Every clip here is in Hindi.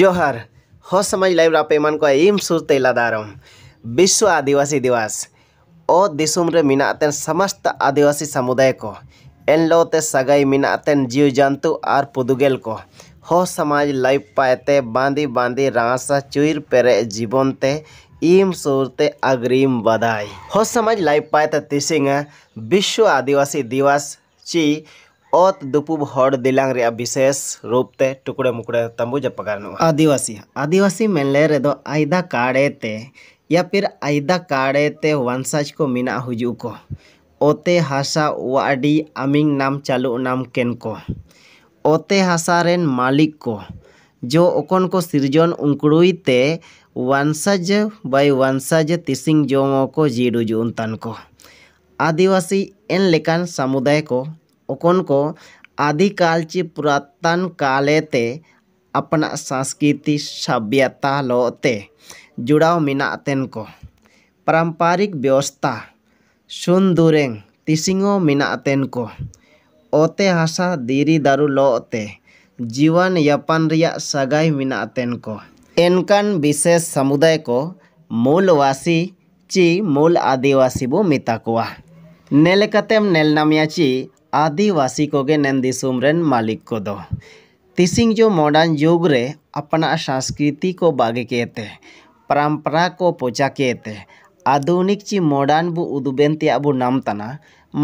જોહર હો સમાજ को પેમાનકો सुर तेला दारम विश्व आदिवासी दिवस ओ दिसम रे समस्त आदिवासी समुदाय को एनलोते सगाई मिनातेन जीव जंतु और पुदुगेल को हो समाज लाइफ पाएते बांदी बांदी रासा चुईर पेरे जीवन ते इम सूरते अग्रिम बधाई हो समाज लाइफ पाएते तिसिंग विश्व आदिवासी दिवस ची ᱚᱛ ᱫᱩᱯᱩᱵ ᱦᱚᱲ ᱫᱮᱞᱟᱝ ᱨᱮᱭᱟᱜ ᱵᱤᱥᱮᱥ ᱨᱩᱯᱛᱮ ᱴᱩᱠᱲᱮ ᱢᱩᱠᱲᱮ ᱛᱟᱸᱵᱩ ᱡᱟᱯᱟ आदिवासी ᱟᱹᱫᱤᱵᱟᱹᱥᱤ ᱟᱹᱫᱤᱵᱟᱹᱥᱤ ᱢᱮᱱᱞᱮ ᱨᱮᱫᱚ ᱟᱭᱫᱟ ᱠᱟᱲᱮᱛᱮ या फिर आयदा काड़ेते वंशज को मिना हुजू को ओते हासा वाडी अमिंग नाम चालू नाम केन को ओते हासा रेन मालिक को जो ओकन को सृजन उंकड़ुईते वंशज बाय वंशज तिसिंग जोंगो को जीडुजू उनतान को आदिवासी एन लेकान समुदाय को को आदिकाल ची पुरातन काले ते अपना संस्कृति सभ्यता लोते जुड़ाव मिना तेन को पारंपरिक व्यवस्था सुन तीसिंगो मिना तेन को ओते हासा दीरी दारू लोते जीवन यापन रिया सगाई मिना तेन को एनकन विशेष समुदाय को मूलवासी ची मूल आदिवासी बो मिता कुआ नेलकतेम नेलनामिया ची आदिवासी को नंदीसुम मालिक को दो तीसिंग जो मॉडर्न युग रे अपना संस्कृति को बागे किए थे को पोचा किए थे आधुनिक ची मॉडर्न बु उदुबेन ते अबु नाम तना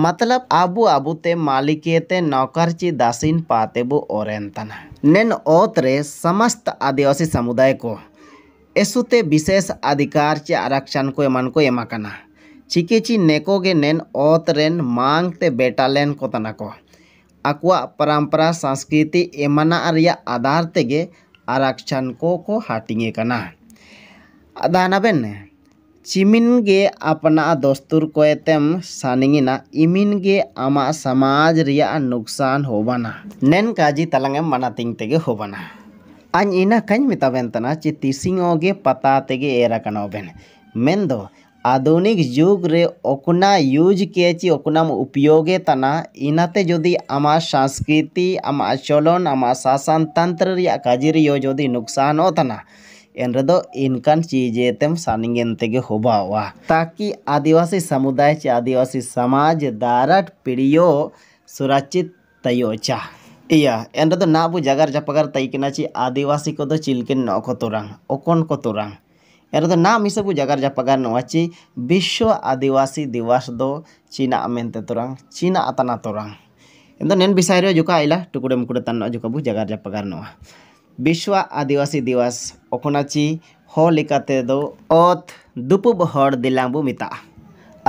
मतलब आबु आबु ते मालिकेते नौकर ची दासीन पाते बु ओरेन तना नेन ओतरे समस्त आदिवासी समुदाय को एसुते विशेष अधिकार चे आरक्षण को एमान को एमाकना ᱪᱤᱠᱤᱪᱤ नेको ᱜᱮ ᱱᱮᱱ ᱚᱛ ᱨᱮᱱ ᱢᱟᱝ ᱛᱮ ᱵᱮᱴᱟᱞᱮᱱ को ᱛᱟᱱᱟ ᱠᱚ ᱟᱠᱚᱣᱟᱜ ᱯᱚᱨᱚᱢᱯᱚᱨᱟ ᱥᱚᱝᱥᱠᱨᱤᱛᱤ ᱮᱢᱟᱱᱟᱜ ᱨᱮᱭᱟᱜ ᱟᱫᱷᱟᱨ ᱛᱮᱜᱮ आरक्षण को को हाटिंगे कना दानाबेन चिमिन गे अपना दस्तूर कोएतेम सानिंगिना इमिन गे आमा समाज रिया नुकसान होबाना नेन काजी तलंगे मनातिंग तेगे होबाना आज इना कन मिताबेन तना चे तिसिंगो पता तेगे एरा कनाबेन मेन दो ᱟᱫᱷᱩᱱᱤᱠ ᱡᱩᱜᱽ ᱨᱮ ᱚᱠᱱᱟ ᱤᱭᱩᱡᱽ ᱠᱮᱭᱟᱪᱤ ᱚᱠᱱᱟᱢ ᱩᱯᱭᱳᱜᱮᱛᱟᱱᱟ ᱤᱱᱟᱛᱮ ᱡᱩᱫᱤ ᱟᱢᱟᱜ ᱥᱚᱝᱥᱠᱨᱤᱛᱤ ᱟᱢᱟᱜ ᱪᱚᱞᱚᱱ ᱟᱢᱟᱜ ᱥᱟᱥᱚᱱ ᱛᱚᱱᱛᱨᱚ ᱨᱮᱭᱟᱜ ᱠᱟᱡᱨᱤᱭᱚ ᱡᱩᱫᱤ नुकसानᱚᱛᱟᱱᱟ एनरदो इनकन चीजें तम सानिंगन तेगे होबा हुआ ताकि आदिवासी समुदाय चे आदिवासी समाज दारट पीढ़ियो सुरक्षित तयो चा इया एनरदो ना बु जगर जपगर तई किना ची आदिवासी को दो चिलकिन नौ को तुरंग ओकोन को तुरंग Ero to naa misa puja karja pagan no wachi bisho adiwasi diwas do Cina amen te Cina china atana turang. nen bisa ero juka aila to kure mukure tan no juka puja karja pagan no wachi adiwasi diwas okona chi ho lika do ot dupu bohor di lambu mita.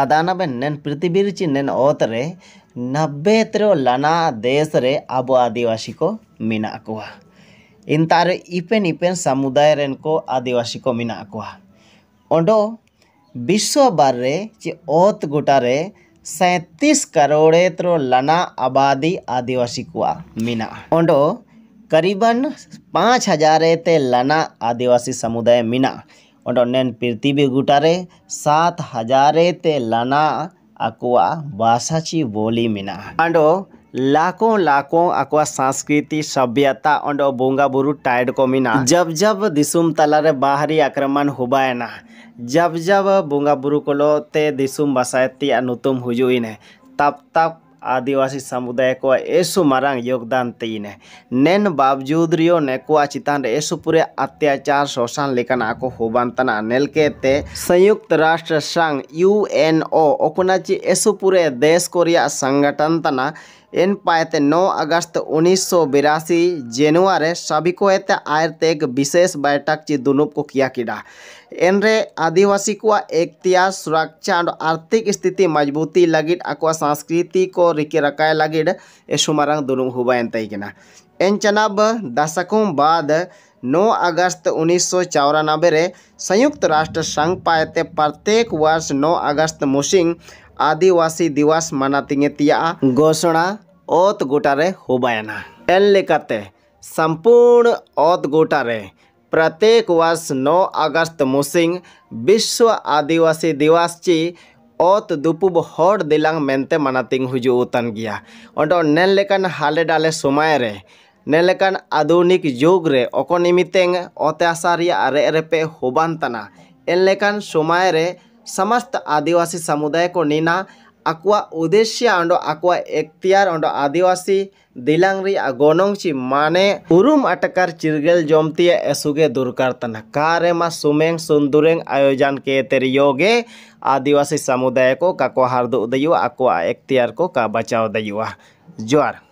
Adana ben nen priti biru chi nen ot re na betro lana desre abo adiwasiko mina akua. इनतारे इपेन इपेन समुदाय ᱨᱮᱱ ᱠᱚ ᱟᱹᱫᱤᱵᱟᱹᱥᱤ ᱠᱚ ᱢᱮᱱᱟᱜ ᱠᱚᱣᱟ ᱚᱸᱰᱚ विश्व भर में जे औत गोटारे सैंतीस करोड़े त्रो लना आबादी आदिवासी कुआ मिना ओंडो करीबन पाँच हजार ते लना आदिवासी समुदाय मिना ओंडो नैन पृथ्वी गुटारे सात हजार ते लना अकुआ बासाची बोली मिना अंडो लाखों लाखों अक्वा संस्कृति सभ्यता और बुरु टाइड को मिना जब जब दिसुम तलारे बाहरी आक्रमण ना जब जब बुरु को लोते दिसुम बसायती नुतुम हुजुइन है तब तब आदिवासी समुदाय को ऐसु मरांग योगदान तीन है नैन बावजूद रियो ने को चितान ऐसु पूरे अत्याचार शोषण लेकर आको होबानतना नेल के ते संयुक्त राष्ट्र संघ यूएनओ ओकुनाची ऐसु पूरे देश कोरिया संगठन तना इन पायते नौ अगस्त उन्नीस सौ बिरासी जेनुआर सभी को आयरते एक विशेष बैठक ची दुनुप को किया किड़ा एनरे आदिवासी को एकतिया सुरक्षा और आर्थिक स्थिति मजबूती लगी अकवा संस्कृति को रिके रकाय लगिड एसुमारंग दुनुम हुबायन तैकना इन चनाब दशकों बाद नौ अगस्त उन्नीस सौ चौरानबे संयुक्त राष्ट्र संघ पायते प्रत्येक वर्ष नौ अगस्त मुशिंग आदिवासी दिवस मनाती तिया घोषणा ओत गोटारे होबायना एन लेकाते संपूर्ण ओत गोटारे प्रत्येक वर्ष 9 अगस्त मुसिंग विश्व आदिवासी दिवस ची ओत दुपुब हर दिलांग मेनते मनातिंग हुजु उतन गया और नेन लेकन हाले डाले समय रे नेलेकान आधुनिक युग रे अको निमितेंग अत्याचार रे पे होबान तना एन लेकान समय रे समस्त आदिवासी समुदाय को नेना ᱟᱠᱚᱣᱟᱜ ᱩᱫᱮᱥᱥᱚ ᱟᱸᱰᱚ ᱟᱠᱚᱣᱟᱜ ᱮᱠᱛᱤᱭᱟᱨ ᱚᱸᱰᱚ ᱟᱹᱫᱤᱵᱟᱹᱥᱤ ᱫᱤᱞᱟᱝ ᱨᱮᱭᱟᱜ ᱜᱚᱱᱚᱝ ᱪᱤ ᱢᱟᱱᱮ ᱩᱨᱩᱢ ᱟᱴᱠᱟᱨ ᱪᱤᱨᱜᱟᱹᱞ ᱡᱚᱢᱛᱤᱭᱟ ᱮᱥᱩᱜᱮ ᱫᱚᱨᱠᱟᱨ ᱛᱟᱱᱟ ᱠᱟᱨᱮᱢᱟ ᱥᱩᱢᱮᱝ ᱥᱩᱱᱫᱩᱨᱮᱝ ᱟᱭᱳᱡᱟᱱ ᱠᱮᱛᱮᱨᱤᱭᱚᱜᱮ ᱟᱹᱫᱤᱵᱟᱹᱥᱤ ᱥᱟᱢᱩᱫᱟᱭ ᱠᱚ ᱠᱟᱠᱚ ᱦᱟᱨᱫᱚ ᱩᱫᱟᱭᱩ ᱟᱠᱚᱣᱟᱜ ᱮᱠᱛᱤᱭᱟᱨ ᱠᱚ ᱠᱟ ᱵᱟᱪᱟᱣ ᱫᱟᱭᱩᱟ ᱡᱚᱦᱟᱨ